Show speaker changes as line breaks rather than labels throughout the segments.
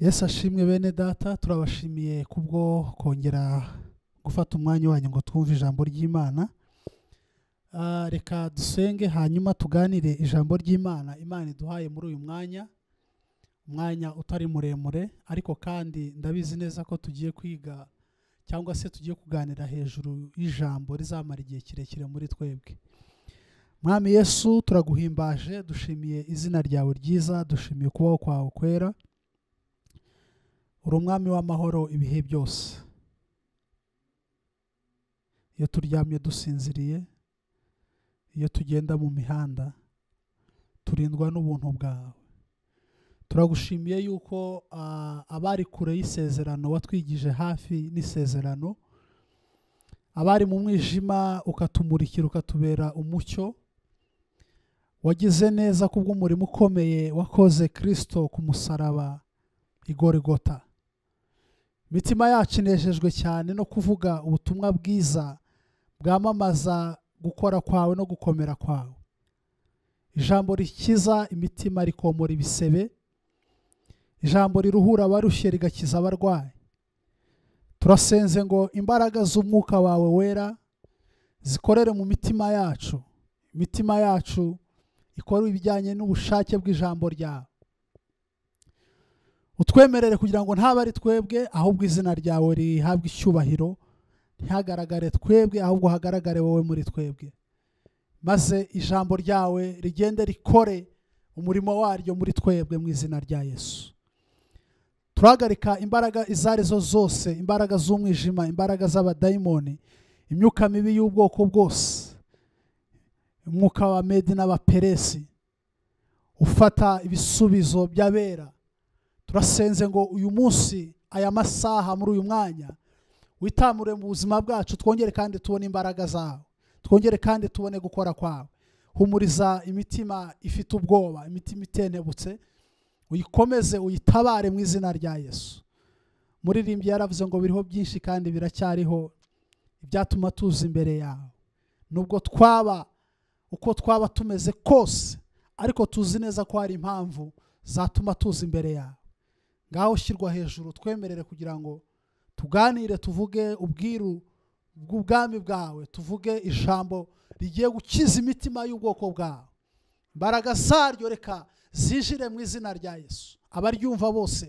yesu ashimwe bene data turabashimiye kubwo kongera gufata umwanya wanyu ngo twumve ijambo ry'imana ah, reka dusenge hanyuma tuganire ijambo ry'imana imana iduhaye muri uyu mwanya umwanya utari muremure ariko kandi ndabizi neza ko tugiye kwiga cyangwa se tugiye kuganira hejuru y'ijambo rizamara igihe kirekire muri twebwe mwami yesu turaguhimbaje dushimiye izina ryawe ryiza dushimiye kubaho kwawe kwera uri umwami w'amahoro ibihe byose iyo turyamye dusinziriye iyo tugenda mu mihanda turindwa n'ubuntu bwawe turagushimiye yuko abari kure y'isezerano watwigije hafi n'isezerano abari mu mwijima ukatumurikira ukatubera umucyo wagize neza kubw'umurimo ukomeye wakoze kirisito ku musaraba igorigota imitima yacu inejejwe cyane no kuvuga ubutumwa bwiza bwamamaza gukora kwawe no gukomera kwawe ijambo rikiza imitima rikomora ibisebe ijambo riruhura abarushye rigakiza abarwayi turasenze ngo imbaraga z'umwuka wawe wera zikorere mu mitima yacu imitima yacu ikora ibijyanye n'ubushake bw'ijambo ryawe utwemerere kugira ngo ntabe ari twebwe ahubwo izina ryawe rihabwe icyubahiro ntihagaragare twebwe ahubwo hagaragare wowe muri twebwe maze ijambo ryawe rigende rikore umurimo waryo muri twebwe mu izina rya yesu turahagarika imbaraga izo ari zo zose imbaraga z'umwijima imbaraga z'abadayimoni imyuka mibi y'ubwoko bwose umwuka wa medi n'abaperesi ufata ibisubizo by'abera turasenze ngo uyu munsi aya masaha muri uyu mwanya witamure mu buzima bwacu twongere kandi tubone imbaraga zawe twongere kandi tubone gukora kwawe humuriza imitima ifite ubwoba imitima itentebutse uyikomeze uyitabare mu izina rya yesu muririmbyi yaravuze ngo biriho byinshi kandi biracyariho ibyatuma tuza imbere yawe nubwo twaba uko twaba tumeze kose ariko tuzi neza ko hari impamvu zatuma tuza imbere yawe ngaho ushyirwa hejuru twemerere kugira ngo tuganire tuvuge ubwiru bw'ubwami bwawe tuvuge ijambo rigiye gukiza imitima y'ubwoko bwawe imbaraga zaryo reka zinjire mu izina rya yesu abaryumva bose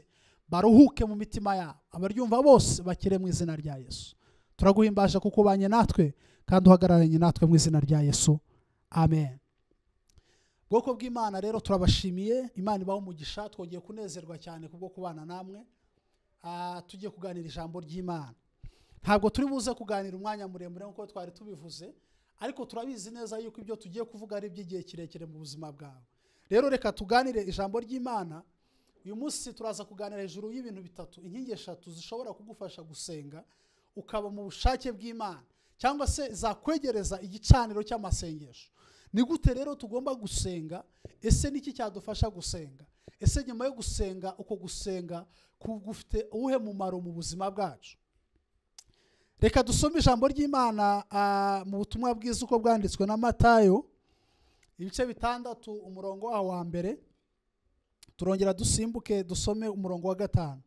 baruhuke mu mitima yabo abaryumva bose bakire mu izina rya yesu turaguhimbaje kuko natwe kandi uhagararanye natwe mu izina rya yesu amen ubwoko bw'imana rero turabashimiye imana ibaho umugisha twongeye kunezerwa cyane kubwo kubana namwe ah, tugiye kuganira ijambo ry'imana ntabwo turi buze kuganira umwanya muremure nk'uko twari tubivuze ariko turabizi neza yuko ibyo tugiye kuvuga ari iby'igihe kirekire mu buzima bwawe rero reka tuganire ijambo ry'imana uyu munsi turaza kuganira hejuru y'ibintu bitatu inkingi eshatu zishobora kugufasha gusenga ukaba mu bushake bw'imana cyangwa se zakwegereza igicaniro cy'amasengesho ni gute rero tugomba gusenga ese niki cyadufasha gusenga ese nyuma yo gusenga uko gusenga gufite uwuhe mumaro mu buzima bwacu reka dusome ijambo ry'imana mu butumwa bwiza uko bwanditswe na matayo ibice bitandatu umurongo waho wa mbere turongera dusimbuke dusome umurongo wa gatanu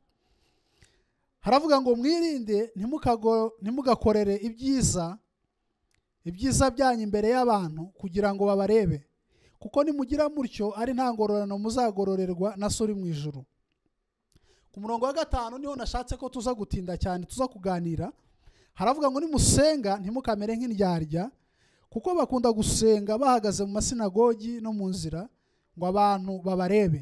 haravuga ngo mwirinde ntimugakorere ibyiza ibyiza byanyu imbere y'abantu kugira ngo babarebe kuko nimugira mutyo ari nta ngororano muzagororerwa na suri mu ijuru ku murongo wa gatanu niho nashatse ko tuza gutinda cyane tuza kuganira haravuga ngo nimusenga ntimukamere nk'indyarya kuko bakunda gusenga bahagaze mu masinagogi no mu nzira ngo abantu babarebe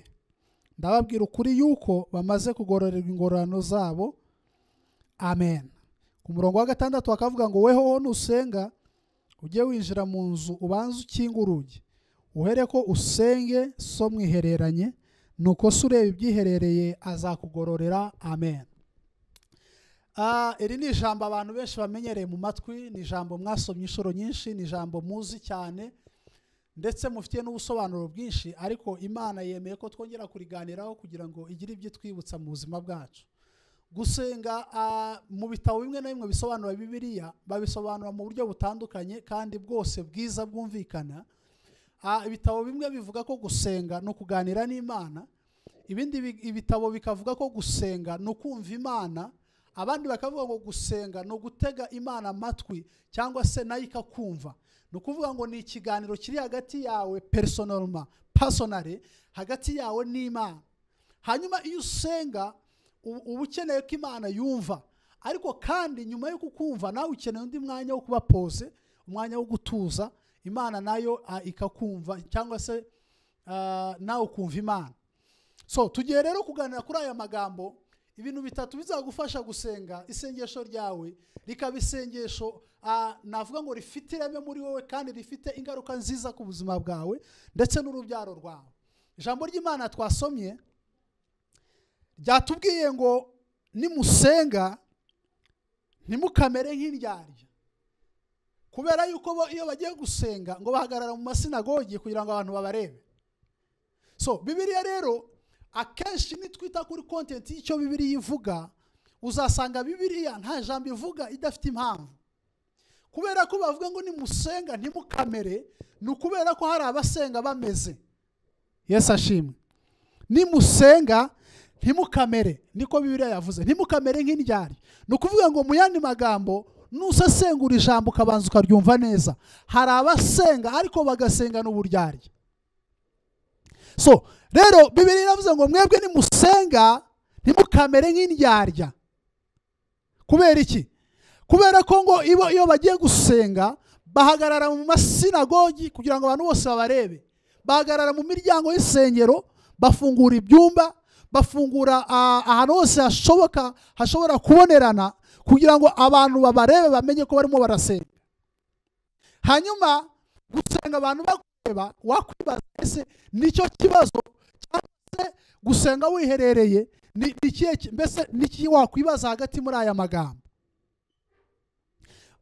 ndababwira ukuri yuko bamaze kugororerwa ingororano zabo amen ku murongo wa gatandatu bakavuga ngo weho wehoho nusenga ujye winjira mu nzu ubanze ukinga urugi uhere ko usenge so mwihereranye nuko se ureba ibyiherereye azakugororera amen ah, iri ni ijambo abantu benshi bamenyereye mu matwi ni ijambo mwasomye inshuro nyinshi ni ijambo muzi cyane ndetse mufite n'ubusobanuro bwinshi ariko imana yemeye ko twongera kuriganiraho kugira ngo igire ibyo twibutsa mu buzima bwacu gusenga mu bitabo bimwe na bimwe bisobanura bibiliya babisobanura mu buryo butandukanye kandi bwose bwiza bwumvikana ibitabo bimwe bivuga ko gusenga ni ukuganira n'imana ibindi ibitabo bikavuga ko gusenga ni ukumva imana abandi bakavuga ngo gusenga ni ugutega imana amatwi cyangwa se nayo ikakumva ni ukuvuga ngo ni ikiganiro kiri hagati yawe personoma pasonare hagati yawe n'imana hanyuma iyo usenga uba ukeneye ko imana yumva ariko kandi nyuma yo kukumva nawe ukeneye undi mwanya wo kuba pose umwanya wo gutuza imana nayo ikakumva cyangwa se nawe ukumva imana so tugiye rero kuganira kuri aya magambo ibintu bitatu bizagufasha gusenga isengesho ryawe rikaba isengesho navuga ngo rifite ireme muri wowe kandi rifite ingaruka nziza ku buzima bwawe ndetse n'urubyaro rwawe ijambo ry'imana twasomye byatubwiye ngo nimusenga ntimukamere nk'indyarya kubera yuko iyo bagiye gusenga ngo bahagarara mu masinagogi kugira ngo abantu babarebe so bibiriya rero akenshi nitwita kuri kontenti y'icyo bibiriya ivuga uzasanga bibiriya nta jambo ivuga idafite impamvu kubera ko bavuga ngo nimusenga ntimukamere ni ukubera ko hari abasenga bameze yesi ashimwe nimusenga ntimukamere niko bibiriya yavuze ntimukamere nk'indyari ni ukuvuga ngo mu yandi magambo nusesengura ijambo ukabanza ukaryumva neza hari abasenga ariko bagasenga n'uburyarya so rero bibiriya yavuze ngo mwebwe nimusenga ntimukamere nk'indyarya kubera iki kubera ko ngo iyo bagiye gusenga bahagarara mu masinagogi kugira ngo abantu bose babarebe bahagarara mu miryango y'isengero bafungura ibyumba bafungura ahantu hose hashoboka hashobora kubonerana kugira ngo abantu babarebe bamenye ko barimo barasenga hanyuma gusenga abantu bakureba wakwibaza ese nicyo kibazo cyangwa se gusenga wiherereye mbese niki wakwibaza hagati muri aya magambo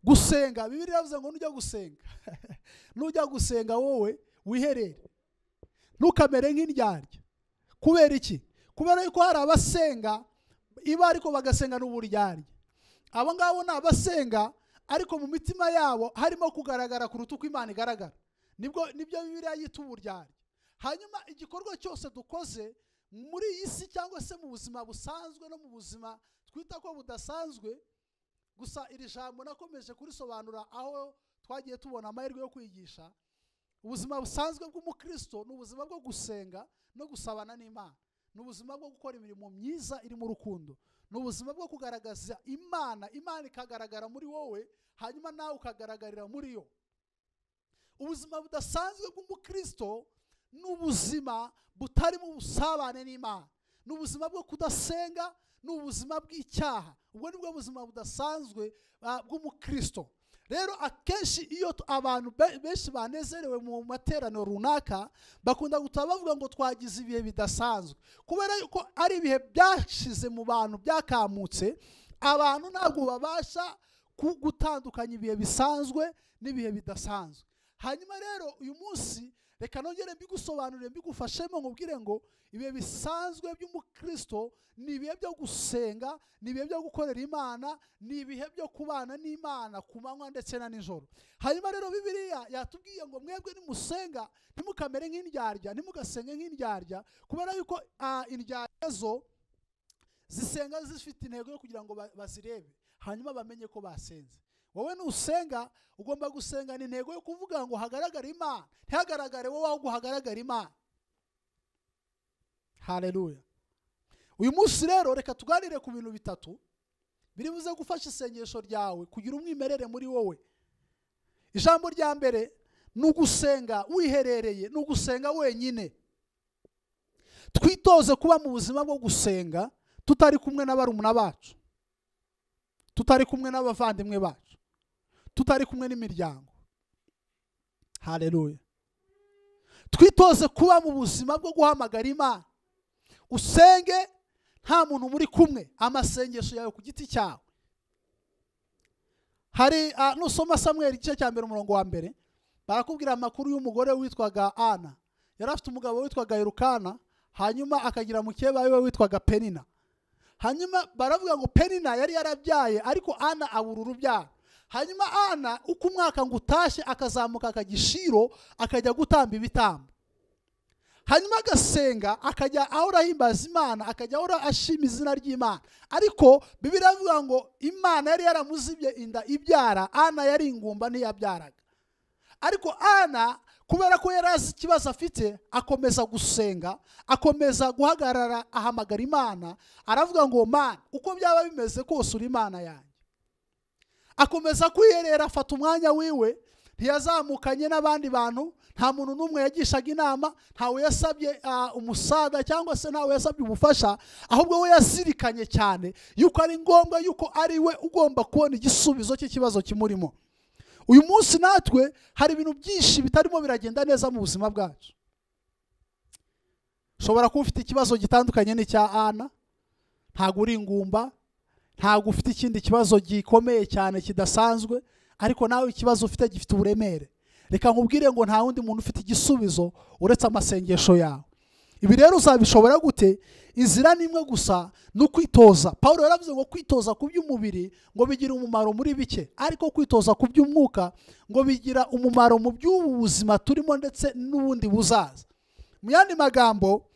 gusenga bibiri yavuze ngo nujya gusenga nujya gusenga wowe wiherere ntukamere nk'indyarya kubera iki kubera yuko hari abasenga iba ariko bagasenga n'uburyarya abo ngabo ni abasenga ariko mu mitima yabo harimo kugaragara kuruta uko imana igaragara nibwo nibyo bibiriya yita uburyarya hanyuma igikorwa cyose dukoze muri iyi si cyangwa se mu buzima busanzwe no mu buzima twita ko budasanzwe gusa iri jambo nakomeje kurisobanura aho twagiye tubona amahirwe yo kwigisha ubuzima busanzwe bw'umukristo ni ubuzima bwo gusenga no gusabana n'imana ni ubuzima bwo gukora imirimo myiza irimo urukundo ni ubuzima bwo kugaragaza imana imana ikagaragara muri wowe hanyuma nawe ukagaragarira muri yo ubuzima budasanzwe bw'umukristo ni ubuzima butarimo ubusabane n'imana ni ubuzima bwo kudasenga ni ubuzima bw'icyaha ubwo ni bwo buzima budasanzwe ah, bw'umukristo rero akenshi iyo abantu benshi banezerewe mu materaniro runaka bakunda gutaha bavuga ngo twagize ibihe bidasanzwe kubera yuko ari ibihe byashize mu bantu byakamutse abantu ntabwo babasha gutandukanya ibihe bisanzwe n'ibihe bidasanzwe hanyuma rero uyu munsi reka nongere mbigusobanurire mbigufashemo nkubwire ngo ibihe bisanzwe by'umukristo ni ibihe byo gusenga ni ibihe byo gukorera imana ni ibihe byo kubana n'imana ku manywa ndetse na nijoro hanyuma rero bibiriya yatubwiye ngo mwebwe nimusenga ntimukamere nk'indyarya ntimugasenge nk'indyarya kubera yuko indyarya zo zisenga zifite intego yo kugira ngo bazirebe hanyuma bamenye ko basenze wowe nusenga ugomba gusengana intego yo kuvuga ngo hagaragare imana ntihagaragare wowe ahubwo hagaragara imana hareruya uyu munsi rero reka tuganire ku bintu bitatu biribuze gufasha isengesho ryawe kugira umwimerere muri wowe ijambo rya mbere ni ugusenga wiherereye ni ugusenga wenyine twitoze kuba mu buzima bwo gusenga tutari kumwe na bacu tutari kumwe n'abavandimwe bacu tutari kumwe n'imiryango hareruye twitoze kuba mu buzima bwo guhamagara imana usenge nta muntu muri kumwe amasengesho yawe ku giti cyawe hari ah, nusoma samweri igice cya mbere umurongo wa mbere barakubwira amakuru y'umugore witwaga ana yari afite umugabo witwaga irukana hanyuma akagira mukeba we witwaga penina hanyuma baravuga ngo penina yari yarabyaye ariko ana abura urubyaro hanyuma ana uko umwaka ngo utashye akazamuka akagishiro akajya gutamba ibitambo hanyuma agasenga akajya ahora ahimbaza imana akajya ahora ashima izina ry'imana ariko bibiri ngo imana yari yaramuzibye inda ibyara ana yari ingumba ntiyabyaraga ariko ana kubera ko yari azi ikibazo afite akomeza gusenga akomeza guhagarara ahamagara imana aravuga ngo mana uko byaba bimeze kose uri imana yanjye akomeza kwiyerera afata umwanya wiwe ntiyazamukanye n'abandi bantu nta muntu n'umwe yagishaga inama ntawe yasabye umusada cyangwa se ntawe yasabye ubufasha ahubwo we yazirikanye cyane yuko ari ngombwa yuko ari we ugomba kubona igisubizo cy'ikibazo kimurimo uyu munsi natwe hari ibintu byinshi bitarimo biragenda neza mu buzima bwacu ushobora kuba ufite ikibazo gitandukanye n'icya ana ntabwo uri ingumba ntabwo ufite ikindi kibazo gikomeye cyane kidasanzwe ariko nawe ikibazo ufite gifite uburemere reka nkubwire ngo nta wundi muntu ufite igisubizo uretse amasengesho yawe ibi rero uzabishobora gute inzira ni imwe gusa ni ukwitoza paul yaravuze ngo kwitoza ku by'umubiri ngo bigira umumaro muri bike ariko kwitoza ku by'umwuka ngo bigira umumaro mu by'ubu buzima turimo ndetse n'ubundi buzaza mu yandi magambo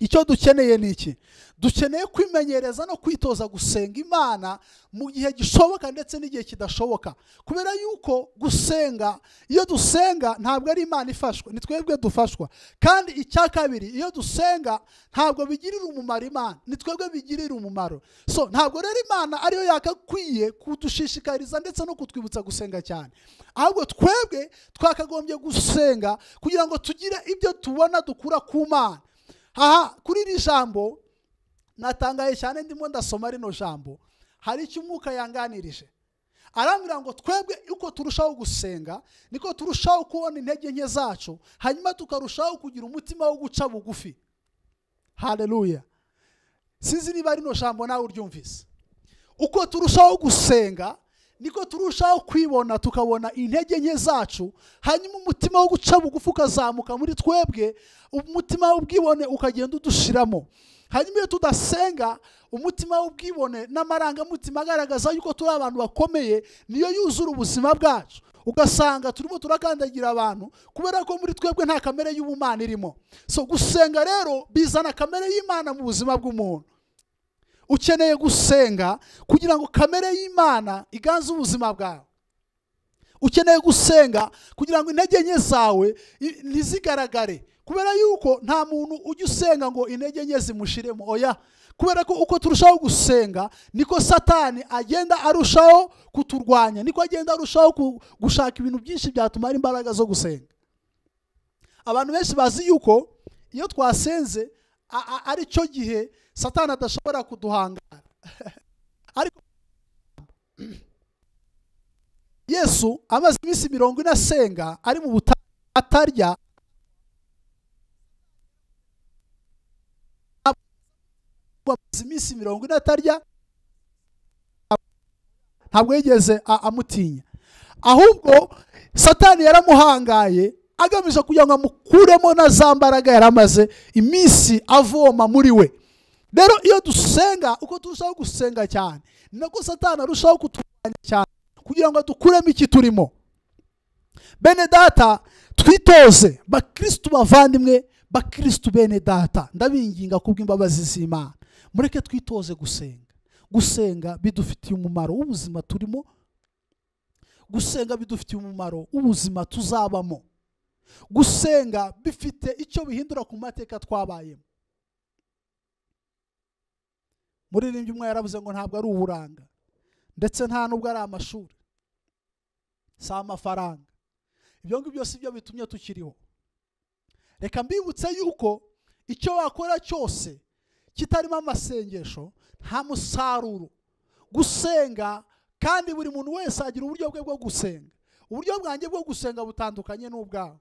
icyo dukeneye ni iki dukeneye kwimenyereza no kwitoza gusenga imana mu gihe gishoboka ndetse n'igihe kidashoboka kubera yuko gusenga iyo dusenga ntabwo ari imana ifashwa ni twebwe dufashwa kandi icya kabiri iyo dusenga ntabwo bigirira umumaro imana ni twebwe bigirira umumaro so ntabwo rero imana ariyo yakakwiye kudushishikariza ndetse no kutwibutsa gusenga cyane ahubwo twebwe twakagombye gusenga kugira ngo tugire ibyo tubona dukura ku mana aha kuri iri jambo natangaye cyane ndimo ndasoma rino jambo hari icyo umwuka yanganirije arambwira ngo twebwe uko turushaho gusenga niko turushaho kubona intege nke zacu hanyuma tukarushaho kugira umutima wo guca bugufi hareruya sinzi niba rino jambo nawe uryumvise uko turushaho gusenga niko turushaho kwibona tukabona intege nke zacu hanyuma umutima wo guca bugufi ukazamuka muri twebwe umutima w'ubwibone ukagenda udushiramo hanyuma iyo tudasenga umutima w'ubwibone n'amarangamutima agaragaza yuko turi abantu bakomeye niyo yuzura ubuzima bwacu ugasanga turimo turakandagira abantu kubera ko muri twebwe nta kamere y'ubumana irimo so gusenga rero bizana kamere y'imana mu buzima bw'umuntu ukeneye gusenga kugira ngo kamere y'imana iganze ubuzima bwawe ukeneye gusenga kugira ngo intege nke zawe ntizigaragare kubera yuko nta muntu ujya usenga ngo intege nke zimushiremo oya kubera ko uko turushaho gusenga niko satani agenda arushaho kuturwanya niko agenda arushaho gushaka ibintu byinshi byatumara imbaraga zo gusenga abantu benshi bazi yuko iyo twasenze ari cyo gihe satani adashobora kuduhangara ariko yesu amaze iminsi mirongo ine asenga ari mu butaka atarya amaze iminsi mirongo ine atarya ntabwo yigeze amutinya ahubwo satani yaramuhangaye agamije kugira ngo amukuremo na za mbaraga yari amaze iminsi avoma muri we rero iyo dusenga uko turushaho gusenga cyane ni nako satana arushaho kuturwanya cyane kugira ngo dukuremo iki turimo bene data twitoze bakirisitu bavandimwe bakirisitu bene data ndabinginga kubw'imbabazi z'imana mureke twitoze gusenga gusenga bidufitiye umumaro w'ubuzima turimo gusenga bidufitiye umumaro w'ubuzima tuzabamo gusenga bifite icyo bihindura ku mateka twabayemo muririmbyi umwe yaravuze ngo ntabwo ari uburanga ndetse nta nubwo ari amashuri si amafaranga ibyo ngibyo byose ibyo bitumye tukiriho reka mbibutse yuko icyo wakora cyose kitarimo amasengesho nta musaruro gusenga kandi buri muntu wese agira uburyo bwe bwo gusenga uburyo bwanjye bwo gusenga butandukanye n'ubwawe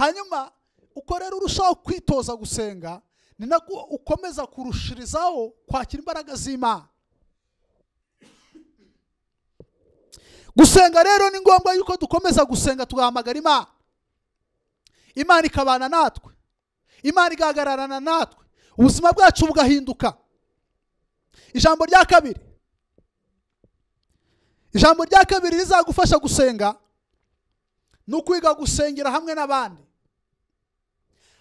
hanyuma uko rero urushaho kwitoza gusenga ni nako ukomeza kurushirizaho kwakira imbaraga z'imana gusenga rero ni ngombwa yuko dukomeza gusenga tugahamagara imana imana ikabana natwe imana igahagararana natwe ubuzima bwacu bugahinduka ijambo rya kabiri ijambo rya kabiri rizagufasha gusenga ni ukwiga gusengera hamwe n'abandi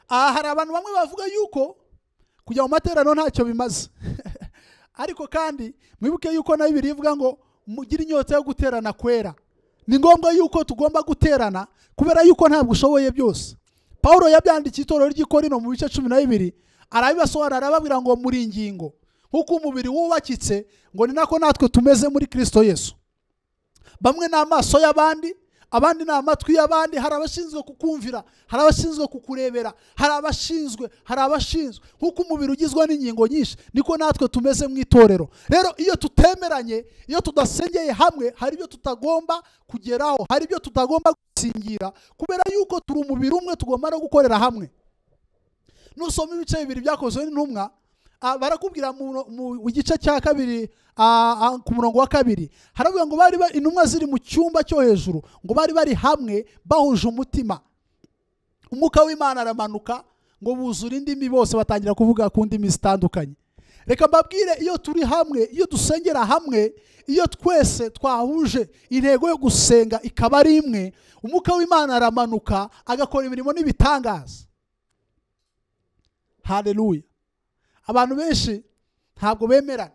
aha hari abantu bamwe bavuga yuko kujya mu materano ntacyo bimaze ariko kandi mwibuke yuko nayo ivuga ngo mugire inyota yo guterana kwera ni ngombwa yuko tugomba guterana kubera yuko ntabwo ushoboye byose paul yabyandikiye itorero ry'ikorino mu bice cumi na bibiri arabibasobanura arababwira ngo muri ingingo nk'uko umubiri wubakitse ngo ni nako natwe tumeze muri kirisito yesu bamwe ni amaso y'abandi abandi ni amatwi y'abandi hari abashinzwe kukumvira hari abashinzwe kukurebera hari abashinzwe hari abashinzwe kuko umubiri ugizwe n'ingingo nyinshi niko natwe tumeze mu itorero rero iyo tutemeranye iyo tudasengeye hamwe hari ibyo tutagomba kugeraho hari ibyo tutagomba gusingira kubera yuko turi umubiri umwe tugomba no gukorera hamwe nusoma ibice bibiri byakozwe n'intumwa Ah, barakubwira mu gice cya kabiri ah, ah, ku murongo wa kabiri haravuga ngo bari intumwa ziri mu cyumba cyo hejuru ngo bari bari hamwe bahuje umutima umwuka w'imana aramanuka ngo buzure indimi bose batangira kuvuga ku ndimi zitandukanye reka mbabwire iyo turi hamwe iyo dusengera hamwe iyo twese twahuje intego yo gusenga ikaba ari imwe umwuka w'imana aramanuka agakora imirimo n'ibitangaza hareruye abantu benshi ntabwo bemerana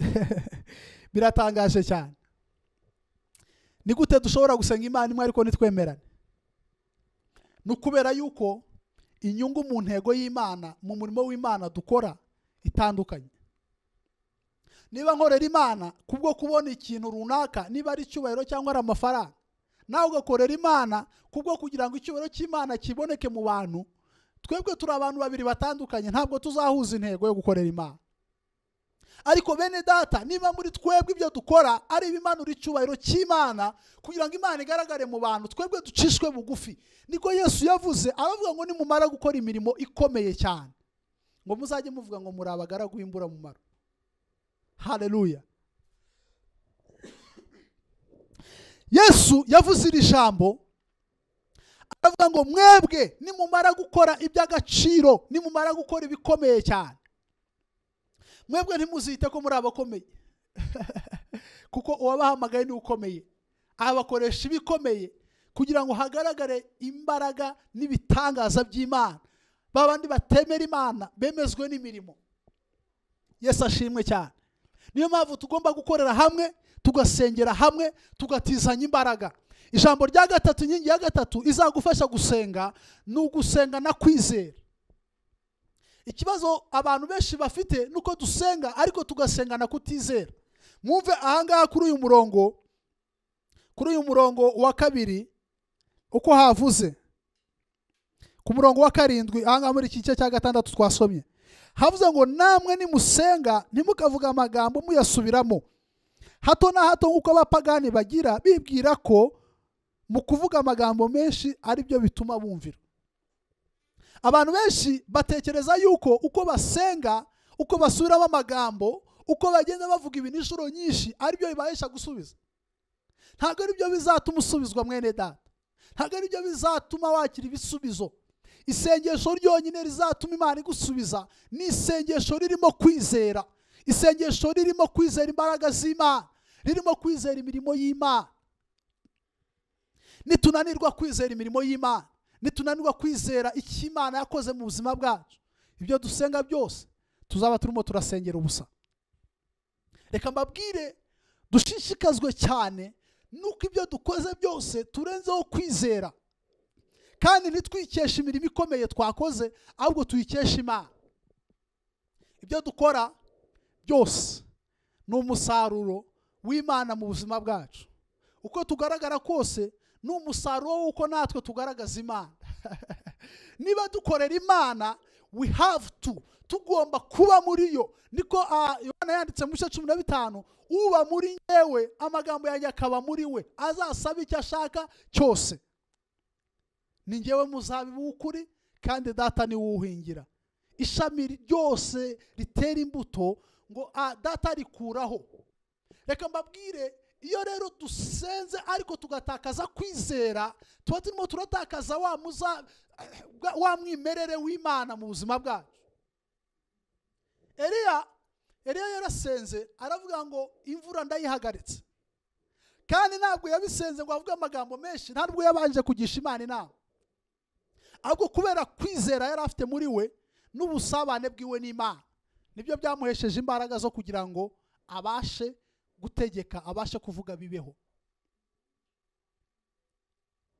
biratangaje cyane ni gute dushobora gusenga imana imwe ariko ntitwemerane ni ukubera yuko inyungu mu ntego y'imana mu murimo w'imana dukora itandukanye niba nkorera imana kubwo kubona ikintu runaka niba ari icyubahiro cyangwa ari amafaranga nawe ugakorera imana kubwo kugira ngo icyubahiro cy'imana kiboneke mu bantu twebwe turi abantu babiri batandukanye ntabwo tuzahuza intego yo gukorera imana ariko bene data niba muri twebwe ibyo dukora ari ibimanura icyubahiro cy'imana kugira ngo imana igaragare mu bantu twebwe ducishwe bugufi niko yesu yavuze aravuga ngo nimumara gukora imirimo ikomeye cyane ngo muzajye muvuga ngo muri abagaragu b'imburamumaro hareruya yesu yavuze iri jambo avuga ngo mwebwe nimumara gukora iby'agaciro nimumara gukora ibikomeye cyane mwebwe ntimuzite ko muri abakomeye kuko uwabahamagaye ni ukomeye abakoresha ibikomeye kugira ngo hagaragare imbaraga n'ibitangaza by'imana ba batemera imana bemezwe n'imirimo yesi ashimwe cyane niyo mpamvu tugomba gukorera hamwe tugasengera hamwe tugatizanya imbaraga ijambo rya gatatu inkingi ya gatatu izagufasha gusenga ni ugusenga na kwizera ikibazo abantu benshi bafite ni uko dusenga ariko tugasenga na kutizera mwumve ahangaha kuri uyu murongo kuri uyu murongo wa kabiri uko havuze ku murongo wa karindwi ahangaha muri iki gice cya gatandatu twasomye havuze ngo namwe nimusenga ntimukavuge amagambo muyasubiramo hato na hato nk'uko abapagani bagira bibwira ko mu kuvuga amagambo menshi ari byo bituma bumvira abantu benshi batekereza yuko uko basenga uko basubiramo amagambo uko bagenda bavuga ibintu inshuro nyinshi ari byo bibahesha gusubiza ntabwo ari byo bizatuma usubizwa mwene data ntabwo ari byo bizatuma wakira ibisubizo isengesho ryonyine rizatuma imana igusubiza ni isengesho ririmo kwizera isengesho ririmo kwizera imbaraga z'imana ririmo kwizera imirimo y'imana nitunanirwa kwizera imirimo y'imana nitunanirwa kwizera icyo imana yakoze mu buzima bwacu ibyo dusenga byose tuzaba turimo turasengera ubusa reka mbabwire dushishikazwe cyane nuko ibyo dukoze byose turenzeho kwizera kandi ntitwikeshe imirimo ikomeye twakoze ahubwo tuyikeshe imana ibyo dukora byose ni umusaruro w'imana mu buzima bwacu uko tugaragara kose ni umusaruro w'uko natwe tugaragaza imana niba dukorera imana we have to tugomba kuba muri yo niko ah, yohana yanditse mu bice cumi na bitanu uba muri ngewe amagambo yanjye akaba muri we azasaba icyo ashaka cyose ni ngewe muzabibu w'ukuri kandi data ni wuhingira ishami ryose ritera imbuto ngo ah, data rikuraho reka mbabwire iyo rero dusenze ariko tugatakaza kwizera tuba turimo turatakaza wa eh, mwimerere w'imana mu buzima bwacu eriya eriya yarasenze aravuga ngo imvura ndayihagaritse kandi ntabwo yabisenze ngo avuge amagambo menshi ntabwo yabanje kugisha imana inama ahubwo kubera kwizera yari afite muri we n'ubusabane bwiwe n'imana nibyo byamuhesheje imbaraga zo kugira ngo abashe gutegeka abashe kuvuga bibeho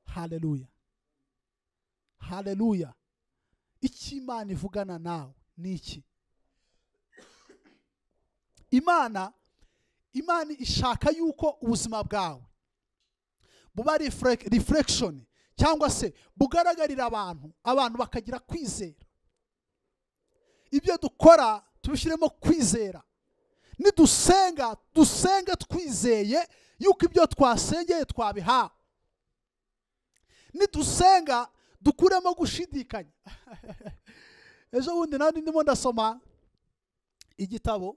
hareruya hareruya icyo imana ivugana nawe ni iki imana imana ishaka yuko ubuzima bwawe buba refureshoni cyangwa se bugaragarira abantu abantu bakagira kwizera ibyo dukora tubishyiremo kwizera nidusenga dusenga twizeye yuko ibyo twasengeye twabiha nidusenga dukuremo gushidikanya ejo bundi nandi ndimo ndasoma igitabo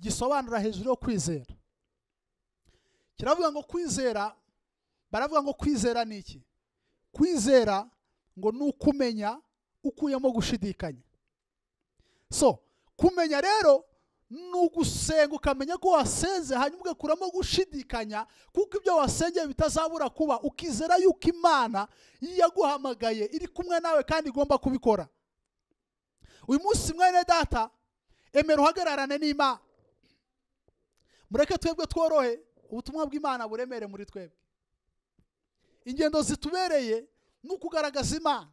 gisobanura hejuru yo kwizera kiravuga ngo kwizera baravuga ngo kwizera ni iki kwizera ngo ni ukumenya ukuyemo gushidikanya so kumenya rero ni ugusenga ukamenya ko wasenze hanyuma ugakuramo gushidikanya kuko ibyo wasengeye bitazabura kuba ukizera yuko imana yaguhamagaye iri kumwe nawe kandi igomba kubikora uyu munsi mwene data emera uhagararane n'imana mureke twebwe tworohe ubutumwa bw'imana buremere muri twebwe ingendo zitubereye ni ukugaragaza imana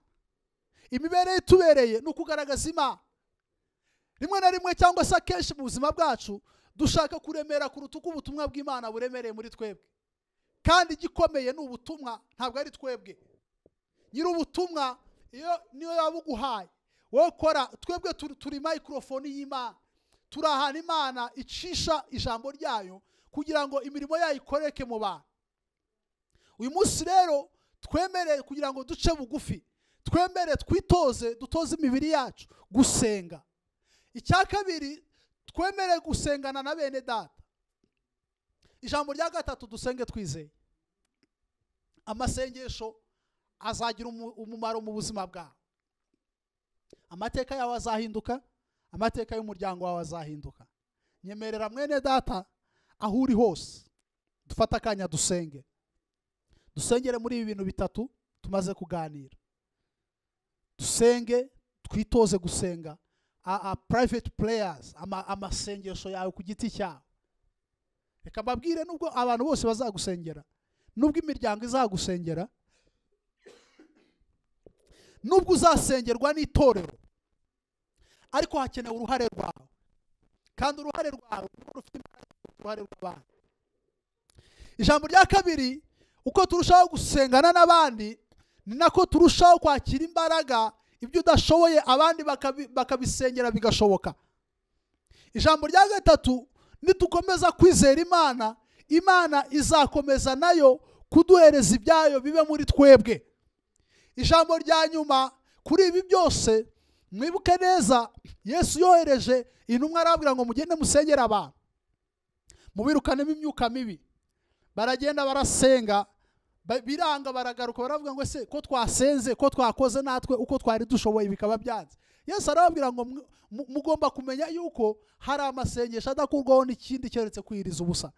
imibereho itubereye ni ukugaragaza imana rimwe na rimwe cyangwa se akenshi mu buzima bwacu dushaka kuremera kuruta uko ubutumwa bw'imana buremereye muri twebwe kandi igikomeye ni ubutumwa ntabwo ari twebwe nyiri ubutumwa iyo niyo yaba uguhaye wowe ukora twebwe turi mayikorofoni y'imana turi ahantu imana icisha ijambo ryayo kugira ngo imirimo yayo ikoreke mu bantu uyu munsi rero twemere kugira ngo duce bugufi twemere twitoze dutoze imibiri yacu gusenga icya kabiri twemere gusengana na bene data ijambo rya gatatu dusenge twizeye amasengesho azagira umumaro mu buzima bwawe amateka yawe azahinduka amateka y'umuryango wawe azahinduka nyemerera mwene data aho uri hose dufate akanya dusenge dusengere muri ibi bintu bitatu tumaze kuganira dusenge twitoze gusenga private players amasengesho yawe ku giti cyawe reka mbabwire nubwo abantu bose bazagusengera nubwo imiryango izagusengera nubwo uzasengerwa n'itorero ariko hakenewe uruhare rwawe kandi uruhare rwawe niba rufite imbaraga uruhare rw'abandi ijambo rya kabiri uko turushaho gusengana n'abandi ni nako turushaho kwakira imbaraga ibyo udashoboye abandi bakabisengera bigashoboka ijambo rya gatatu nitukomeza kwizera imana imana izakomeza nayo kuduhereza ibyayo bibe muri twebwe ijambo rya nyuma kuri ibi byose mwibuke neza yesu yohereje intumwa arabwira ngo mugende musengere abantu mubirukanemo imyuka mibi baragenda barasenga biranga baragaruka baravuga ngo se ko twasenze ko twakoze natwe uko twari dushoboye bikaba byanze yesu arababwira ngo mugomba kumenya yuko hari amasengesho adakurwaho n'ikindi keretse kwiriza ubusa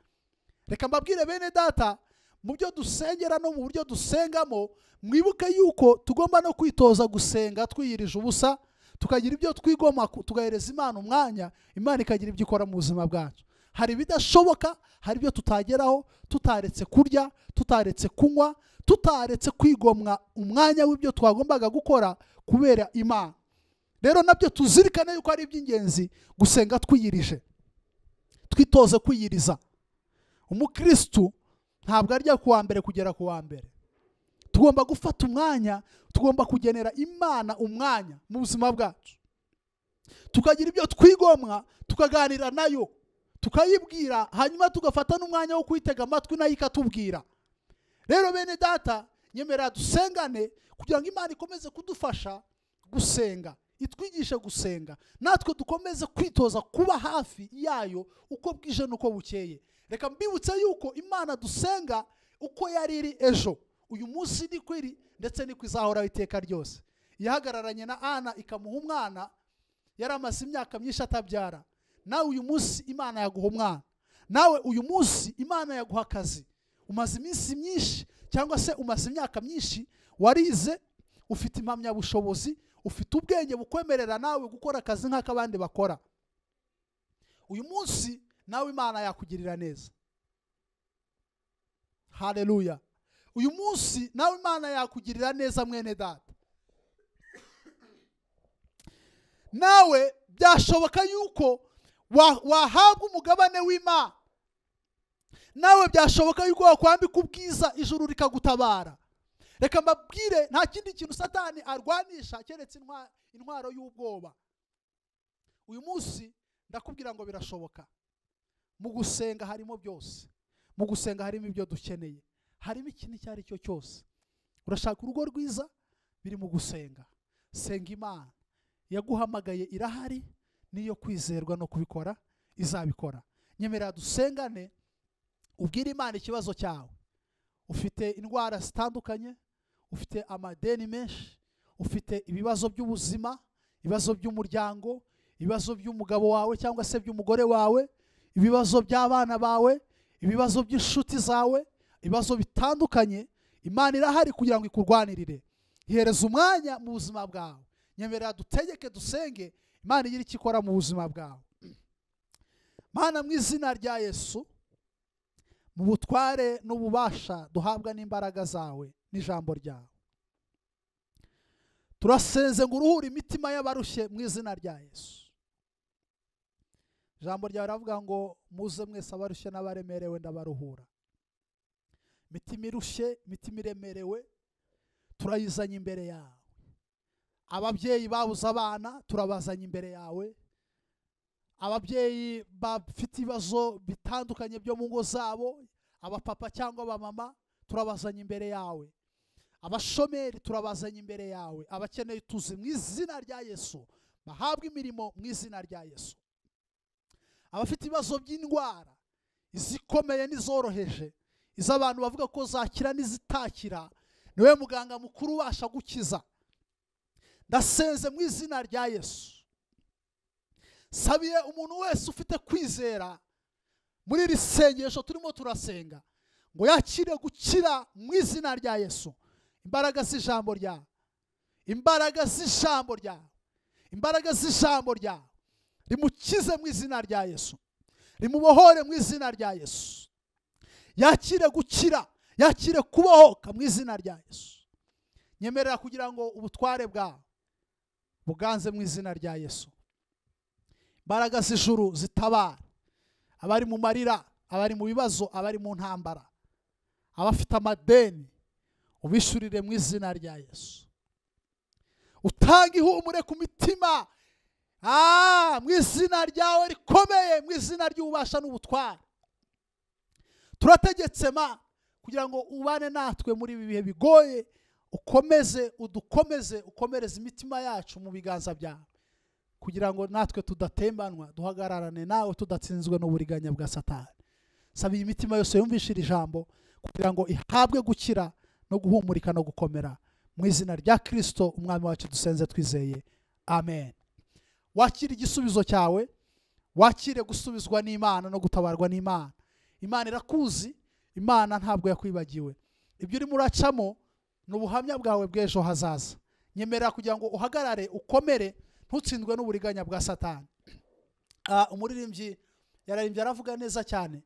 reka mbabwire bene data mu byo dusengera no mu buryo dusengamo mwibuke yuko tugomba no kwitoza gusenga twiyirije ubusa tukagira ibyo twigoma tugahereza imana umwanya imana ikagira ibyo ikora mu buzima bwacu hari ibidashoboka hari ibyo tutageraho tutaretse kurya tutaretse kunywa tutaretse kwigomwa umwanya w'ibyo twagombaga gukora kubera imana rero nabyo tuzirikane yuko ari iby'ingenzi gusenga twiyirije twitoze kwiyiriza umukristu ntabwo arya ku wa mbere kugera ku wa mbere tugomba gufata umwanya tugomba kugenera imana umwanya mu buzima bwacu tukagira ibyo twigomwa tukaganira nayo tukayibwira hanyuma tugafata n'umwanya wo kuyitega amatwi nayo ikatubwira rero bene data nyemera dusengane kugira ngo imana ikomeze kudufasha gusenga itwigishe gusenga natwe dukomeze kwitoza kuba hafi yayo uko bwije n'uko bukeye reka mbibutse yuko imana dusenga uko yari iri ejo uyu munsi ni ko iri ndetse ni ko izahoraho iteka ryose yahagararanye na ana ikamuha umwana yari amaze imyaka myinshi atabyara nawe uyu munsi imana yaguha umwana nawe uyu munsi imana yaguha akazi umaze iminsi myinshi cyangwa se umaze imyaka myinshi warize ufite impamyabushobozi ufite ubwenge bukwemerera nawe gukora akazi nk'ak'abandi bakora uyu munsi nawe imana yakugirira neza hareruya uyu munsi nawe imana yakugirira neza mwene data nawe byashoboka yuko wahabwa umugabane w'imana nawe byashoboka yuko wakwambika ubwiza ijuru rikagutabara reka mbabwire nta kindi kintu satani arwanisha keretse intwaro y'ubwoba uyu munsi ndakubwira ngo birashoboka mu gusenga harimo byose mu gusenga harimo ibyo dukeneye harimo ikintu icyo ari cyo cyose urashaka urugo rwiza biri mu gusenga senga imana yaguhamagaye irahari n'iyo kwizerwa no kubikora izabikora nyemera dusengane ubwire imana ikibazo cyawe ufite indwara zitandukanye ufite amadeni menshi ufite ibibazo by'ubuzima ibibazo by'umuryango ibibazo by'umugabo wawe cyangwa se by'umugore wawe ibibazo by'abana bawe ibibazo by'inshuti zawe ibibazo bitandukanye imana irahari kugira ngo ikurwanirire ihereze umwanya mu buzima bwawe nyemerera dutegeke dusenge imana igira icyo ikora mu buzima bwawe mana mu izina rya yesu mu butware n'ububasha duhabwa n'imbaraga zawe n'ijambo ryawe turasenze ngo uruhure imitima y'abarushye mu izina rya yesu ijambo ryawe riravuga ngo muze mwese abarushye n'abaremerewe ndabaruhura imitima irushye imitima iremerewe turayizanye imbere yawe ababyeyi babuze abana turabazanye imbere yawe ababyeyi bafite ibibazo bitandukanye byo mu ngo zabo abapapa cyangwa abamama turabazanye imbere yawe abashomeri turabazanye imbere yawe abakeneye utuzi mu izina rya yesu bahabwa imirimo mu izina rya yesu abafite ibibazo by'indwara izikomeye n'izoroheje iz'abantu bavuga ko zakira n'izitakira niwe muganga mukuru ubasha gukiza ndasenze mu izina rya yesu sabiye umuntu wese ufite kwizera muri iri sengesho turimo turasenga ngo yakire gukira mu izina rya yesu imbaraga z'ijambo ryawe imbaraga z'ijambo ryawe imbaraga z'ijambo ryawe rimukize mu izina rya yesu rimubohore mu izina rya yesu yakire gukira yakire kubohoka mu izina rya yesu nyemerera kugira ngo ubutware bwawe buganze mu izina rya yesu imbaraga z'ijuru zitabara abari mu marira abari mu bibazo abari mu ntambara abafite amadeni ubishyurire mu izina rya yesu utanga ihumure ku mitima ah, mu izina ryawe rikomeye mu izina ry'ububasha n'ubutware turategetse ma kugira ngo ubane natwe muri ibi bihe bigoye ukomeze udukomeze ukomereze imitima yacu mu biganza byawe kugira ngo natwe tudatembanwa duhagararane nawe tudatsinzwe n'uburiganya bwa satani sabiye imitima yose yumvishe ijambo kugira ngo ihabwe gukira no guhumurika no gukomera mu izina rya kirisito umwami wacu dusenze twizeye amen wakire igisubizo cyawe wakire gusubizwa n'imana no gutabarwa n'imana imana irakuzi imana ntabwo yakwibagiwe ibyo urimo uracamo ni ubuhamya bwawe bw'ejo hazaza nyemera kugira ngo uhagarare ukomere ntutsindwe n'uburiganya bwa satani ah, umuririmbyi yararimbye aravuga neza cyane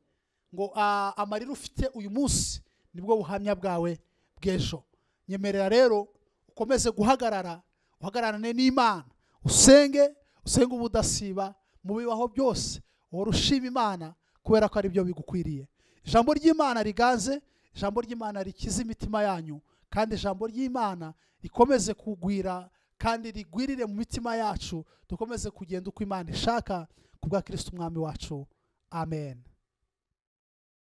ngo ah, amarira ufite uyu munsi nibwo buhamya bwawe bw'ejo nyemerera rero ukomeze guhagarara uhagararane n'imana usenge usenge ubudasiba mu bibaho byose uhora ushima imana kubera ko ari byo bigukwiriye ijambo ry'imana riganze ijambo ry'imana rikiza imitima yanyu kandi ijambo ry'imana rikomeze kugwira kandi rigwirire mu mitima yacu dukomeze kugenda uko imana ishaka kubwa kirisiti umwami wacu amen